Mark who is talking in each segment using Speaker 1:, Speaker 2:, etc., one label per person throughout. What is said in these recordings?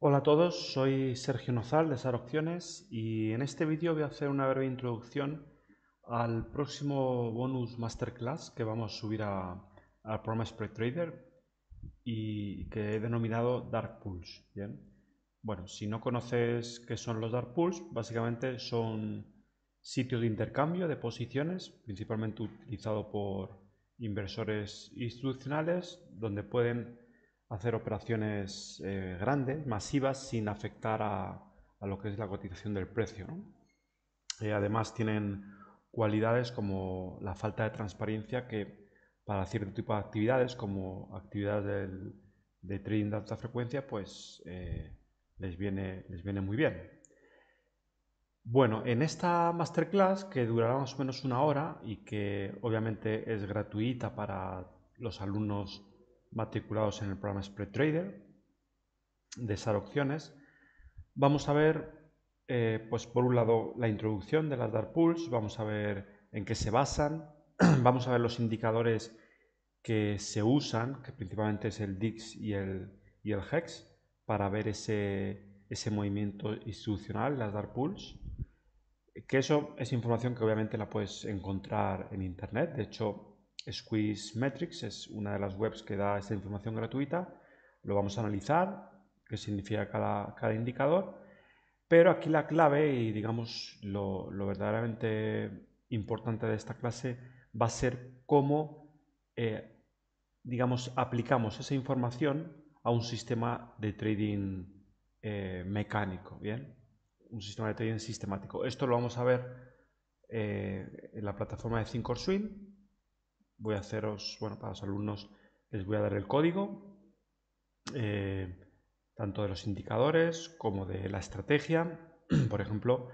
Speaker 1: Hola a todos, soy Sergio Nozal de SAR Opciones y en este vídeo voy a hacer una breve introducción al próximo bonus masterclass que vamos a subir a, a Spread Trader y que he denominado Dark Pools. ¿bien? Bueno, si no conoces qué son los Dark Pools, básicamente son sitios de intercambio de posiciones, principalmente utilizado por inversores institucionales, donde pueden hacer operaciones eh, grandes, masivas, sin afectar a, lo que es la cotización del precio. Eh, además tienen cualidades como la falta de transparencia que para cierto tipo de actividades, como actividades de trading de alta frecuencia, pues eh, les, viene, les viene muy bien. Bueno, en esta masterclass, que durará más o menos una hora y que obviamente es gratuita para los alumnos matriculados en el programa Spread Trader de esas opciones, vamos a ver, eh, pues por un lado, la introducción de las dark pools, vamos a ver en qué se basan, vamos a ver los indicadores que se usan, que principalmente es el DIX y el, y el HEX, para ver ese, movimiento institucional, las dark pools, que eso es información que obviamente la puedes encontrar en internet, de hecho Squeeze Metrics es una de las webs que da esta información gratuita. Lo vamos a analizar, qué significa cada, indicador. Pero aquí la clave y digamos lo, verdaderamente importante de esta clase va a ser cómo eh, digamos, aplicamos esa información a un sistema de trading eh, mecánico, ¿bien? Un sistema de trading sistemático. Esto lo vamos a ver eh, en la plataforma de Thinkorswim voy a haceros, bueno, para los alumnos les voy a dar el código, eh, tanto de los indicadores como de la estrategia. Por ejemplo,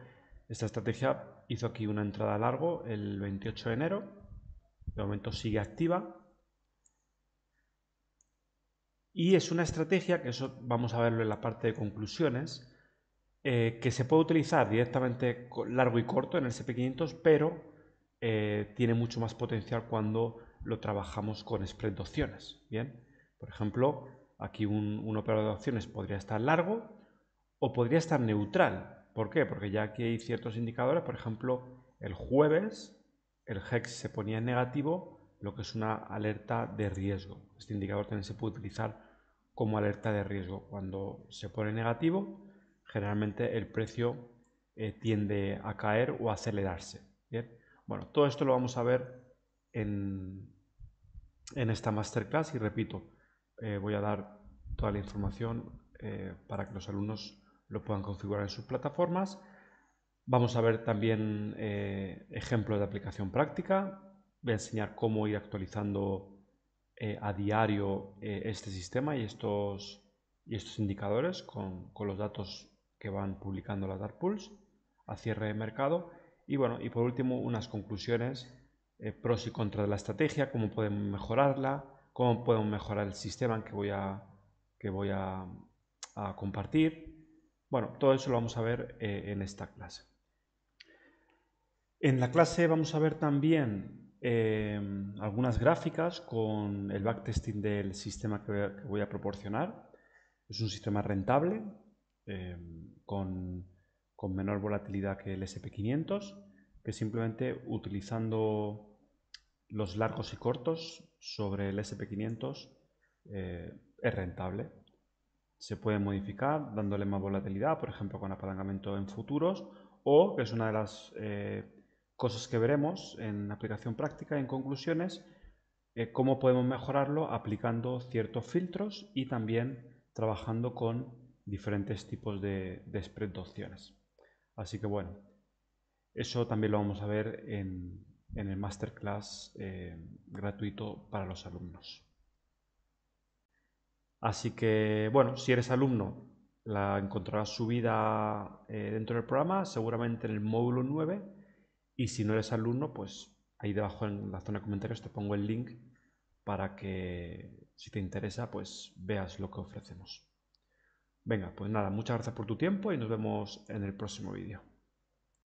Speaker 1: esta estrategia hizo aquí una entrada largo el 28 de enero, de momento sigue activa. Y es una estrategia, que eso vamos a verlo en la parte de conclusiones, eh, que se puede utilizar directamente largo y corto en el SP500, pero eh, tiene mucho más potencial cuando lo trabajamos con spread de opciones. Bien, por ejemplo, aquí un, operador de opciones podría estar largo o podría estar neutral. ¿Por qué? Porque ya aquí hay ciertos indicadores, por ejemplo, el jueves el hex se ponía en negativo, lo que es una alerta de riesgo. Este indicador también se puede utilizar como alerta de riesgo. Cuando se pone negativo, generalmente el precio eh, tiende a caer o a acelerarse. Bueno, todo esto lo vamos a ver en, esta masterclass y repito, eh, voy a dar toda la información eh, para que los alumnos lo puedan configurar en sus plataformas. Vamos a ver también eh, ejemplos de aplicación práctica. Voy a enseñar cómo ir actualizando a diario este sistema y estos, y estos indicadores con, con los datos que van publicando las Dark Pools a cierre de mercado y bueno, y por último, unas conclusiones, eh, pros y contras de la estrategia, cómo podemos mejorarla, cómo podemos mejorar el sistema que voy a, que voy a, compartir. Bueno, todo eso lo vamos a ver eh, en esta clase. En la clase vamos a ver también em, algunas gráficas con el backtesting del sistema que voy a proporcionar. Es un sistema rentable, em, con con menor volatilidad que el SP500, que simplemente utilizando los largos y cortos sobre el SP500 eh, es rentable. Se puede modificar dándole más volatilidad, por ejemplo con apalancamiento en futuros, o, que es una de las eh, cosas que veremos en aplicación práctica, en conclusiones, eh, cómo podemos mejorarlo aplicando ciertos filtros y también trabajando con diferentes tipos de, de spread de opciones. Así que bueno, eso también lo vamos a ver en, el masterclass eh, gratuito para los alumnos. Así que bueno, si eres alumno, la encontrarás subida eh, dentro del programa, seguramente en el módulo 9. Y si no eres alumno, pues ahí debajo en la zona de comentarios te pongo el link para que si te interesa, pues veas lo que ofrecemos. Venga, pues nada, muchas gracias por tu tiempo y nos vemos en el próximo vídeo.